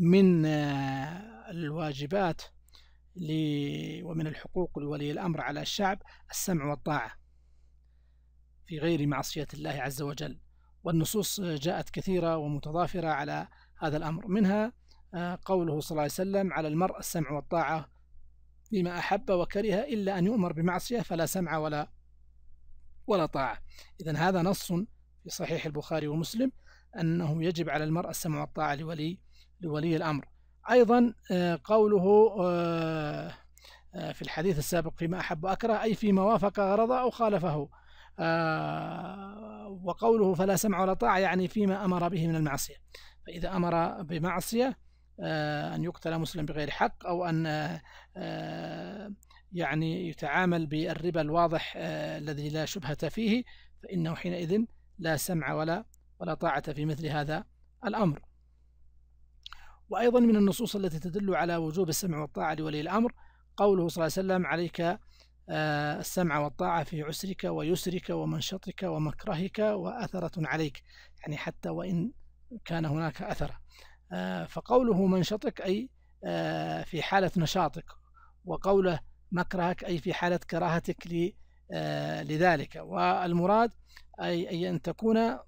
من آه، الواجبات ومن الحقوق لولي الأمر على الشعب السمع والطاعة في غير معصية الله عز وجل والنصوص جاءت كثيرة ومتضافرة على هذا الأمر منها آه، قوله صلى الله عليه وسلم على المرء السمع والطاعة لما أحب وكره إلا أن يؤمر بمعصية فلا سمع ولا ولا طاعة إذا هذا نص في صحيح البخاري ومسلم أنه يجب على المرء السمع والطاعة لولي لولي الأمر أيضا آه، قوله آه، آه، في الحديث السابق فيما أحب أكره أي فيما وافق غرضه أو خالفه وقوله فلا سمع ولا طاعة يعني فيما أمر به من المعصية فإذا أمر بمعصية أن يقتل مسلم بغير حق أو أن يعني يتعامل بالربا الواضح الذي لا شبهة فيه فإنه حينئذ لا سمع ولا ولا طاعة في مثل هذا الأمر وأيضا من النصوص التي تدل على وجوب السمع والطاعة لولي الأمر قوله صلى الله عليه وسلم عليك آه، السمع والطاعة في عسرك ويسرك ومنشطك ومكرهك وأثرة عليك يعني حتى وإن كان هناك أثرة آه، فقوله منشطك أي آه، في حالة نشاطك وقوله مكرهك أي في حالة كراهتك لذلك والمراد أي, أي أن تكون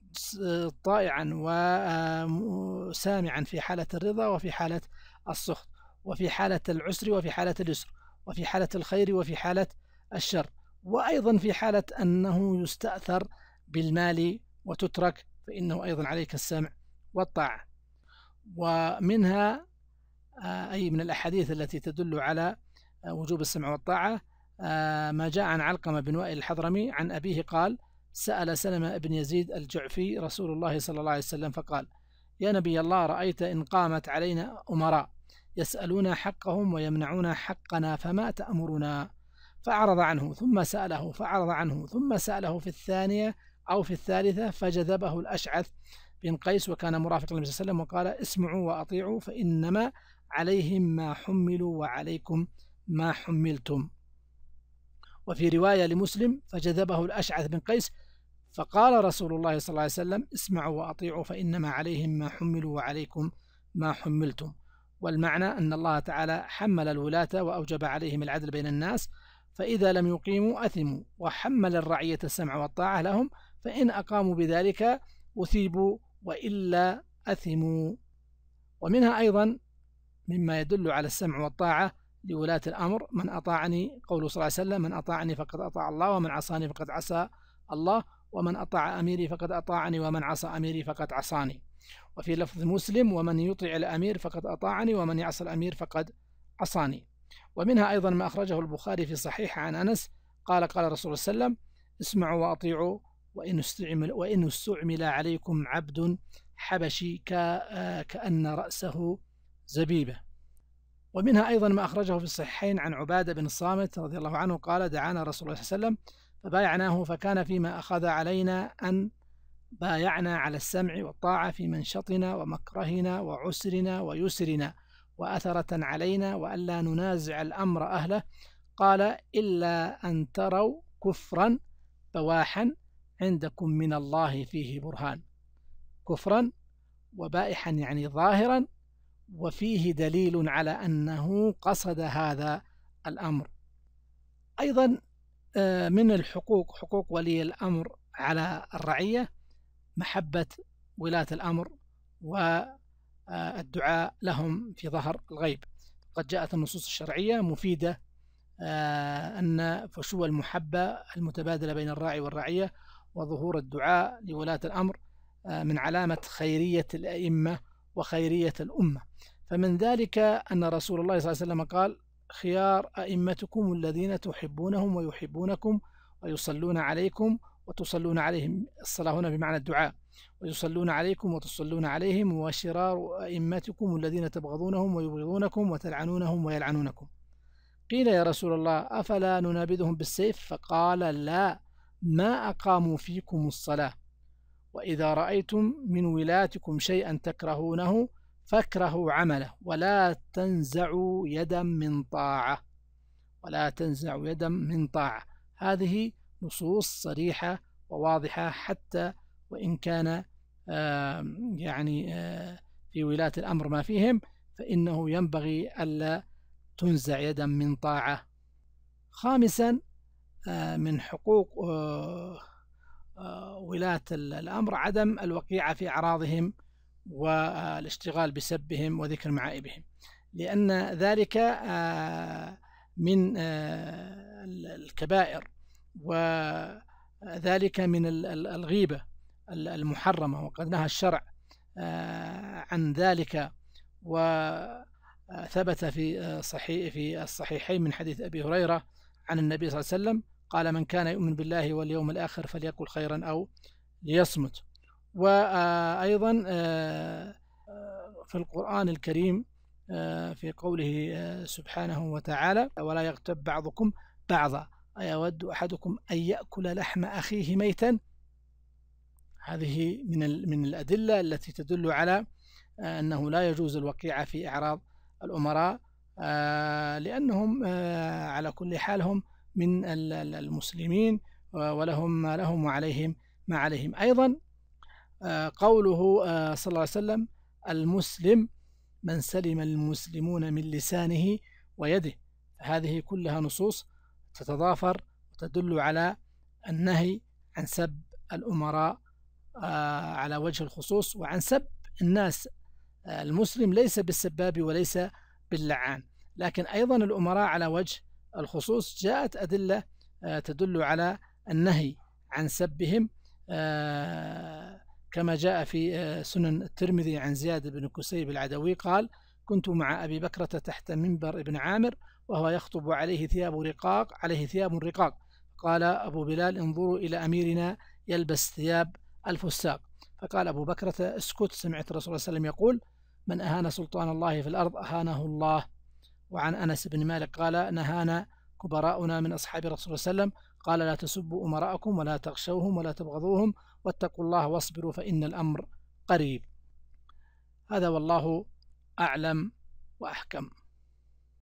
طائعا وسامعا آه، في حالة الرضا وفي حالة السخط وفي حالة العسر وفي حالة اليسر وفي حالة الخير وفي حالة الشر وأيضا في حالة أنه يستأثر بالمال وتترك فإنه أيضا عليك السمع والطاعة ومنها آه، أي من الأحاديث التي تدل على آه، وجوب السمع والطاعة ما جاء عن علقمة بن وائل الحضرمي عن أبيه قال سأل سلمة بن يزيد الجعفي رسول الله صلى الله عليه وسلم فقال يا نبي الله رأيت إن قامت علينا أمراء يسألون حقهم ويمنعون حقنا فما تأمرنا فأعرض عنه ثم سأله فأعرض عنه ثم سأله في الثانية أو في الثالثة فجذبه الأشعث بن قيس وكان مرافقا للنبي صلى الله عليه وسلم وقال اسمعوا وأطيعوا فإنما عليهم ما حملوا وعليكم ما حملتم وفي رواية لمسلم فجذبه الأشعث بن قيس فقال رسول الله صلى الله عليه وسلم اسمعوا وأطيعوا فإنما عليهم ما حملوا وعليكم ما حملتم والمعنى أن الله تعالى حمل الولاة وأوجب عليهم العدل بين الناس فإذا لم يقيموا أثموا وحمل الرعية السمع والطاعة لهم فإن أقاموا بذلك أثيبوا وإلا أثموا ومنها أيضا مما يدل على السمع والطاعة لولاة الأمر من أطاعني قوله صلى الله عليه وسلم من أطاعني فقد أطاع الله ومن عصاني فقد عصى الله ومن أطاع أميري فقد أطاعني ومن عصى أميري فقد عصاني وفي لفظ مسلم ومن يطع الأمير فقد أطاعني ومن يعصى الأمير فقد عصاني ومنها أيضا ما أخرجه البخاري في صحيح عن أنس قال قال رسول الله صلى الله عليه وسلم اسمعوا وأطيعوا وإن استعمل, وإن استعمل عليكم عبد حبشي كأن رأسه زبيبة ومنها أيضا ما أخرجه في الصحيحين عن عبادة بن الصامت رضي الله عنه قال دعانا رسول الله صلى الله عليه وسلم فبايعناه فكان فيما أخذ علينا أن بايعنا على السمع والطاعة في منشطنا ومكرهنا وعسرنا ويسرنا وأثرة علينا وألا ننازع الأمر أهله قال إلا أن تروا كفرا بواحا عندكم من الله فيه برهان كفرا وبائحا يعني ظاهرا وفيه دليل على أنه قصد هذا الأمر أيضا آه، من الحقوق حقوق ولي الأمر على الرعية محبة ولاة الأمر والدعاء آه، لهم في ظهر الغيب قد جاءت النصوص الشرعية مفيدة آه، أن فشو المحبة المتبادلة بين الراعي والرعية وظهور الدعاء لولاة الأمر من علامة خيرية الأئمة وخيرية الأمة فمن ذلك أن رسول الله صلى الله عليه وسلم قال خيار أئمتكم الذين تحبونهم ويحبونكم ويصلون عليكم وتصلون عليهم الصلاة هنا بمعنى الدعاء ويصلون عليكم وتصلون عليهم وشرار أئمتكم الذين تبغضونهم ويبغضونكم وتلعنونهم ويلعنونكم قيل يا رسول الله أفلا ننابذهم بالسيف فقال لا ما أقاموا فيكم الصلاة وإذا رأيتم من ولاتكم شيئا تكرهونه فاكرهوا عمله ولا تنزعوا يدا من طاعة ولا تنزعوا يدا من طاعة هذه نصوص صريحة وواضحة حتى وإن كان يعني في ولاة الأمر ما فيهم فإنه ينبغي ألا تنزع يدا من طاعة خامسا من حقوق ولاة الأمر عدم الوقيعة في أعراضهم والاشتغال بسبهم وذكر معائبهم لأن ذلك آه، من آه، الكبائر وذلك من الغيبة المحرمة وقد نهى الشرع آه، عن ذلك وثبت في صحيح في الصحيحين من حديث أبي هريرة عن النبي صلى الله عليه وسلم قال من كان يؤمن بالله واليوم الآخر فليقل خيرا أو ليصمت وأيضا آه، في القرآن الكريم آه، في قوله آه، سبحانه وتعالى ولا يغتب بعضكم بعضا أيود أحدكم أن يأكل لحم أخيه ميتا هذه من من الأدلة التي تدل على أنه لا يجوز الوقيعة في إعراض الأمراء لأنهم على كل حال هم من المسلمين ولهم ما لهم وعليهم ما عليهم أيضا آه، قوله آه، صلى الله عليه وسلم المسلم من سلم المسلمون من لسانه ويده هذه كلها نصوص تتضافر وتدل على النهي عن سب الأمراء آه، على وجه الخصوص وعن سب الناس المسلم ليس بالسباب وليس باللعان لكن أيضا الأمراء على وجه الخصوص جاءت أدلة تدل على النهي عن سبهم كما جاء في آه، سنن الترمذي عن زياد بن كسيب العدوي قال كنت مع أبي بكرة تحت منبر ابن عامر وهو يخطب عليه ثياب رقاق عليه ثياب رقاق قال أبو بلال انظروا إلى أميرنا يلبس ثياب الفساق فقال أبو بكرة اسكت سمعت الرسول صلى الله عليه وسلم يقول من أهان سلطان الله في الأرض أهانه الله وعن أنس بن مالك قال نهانا كبراؤنا من أصحاب رسول الله صلى الله عليه وسلم قال لا تسبوا أمراءكم ولا تغشوهم ولا تبغضوهم واتقوا الله واصبروا فإن الأمر قريب هذا والله أعلم وأحكم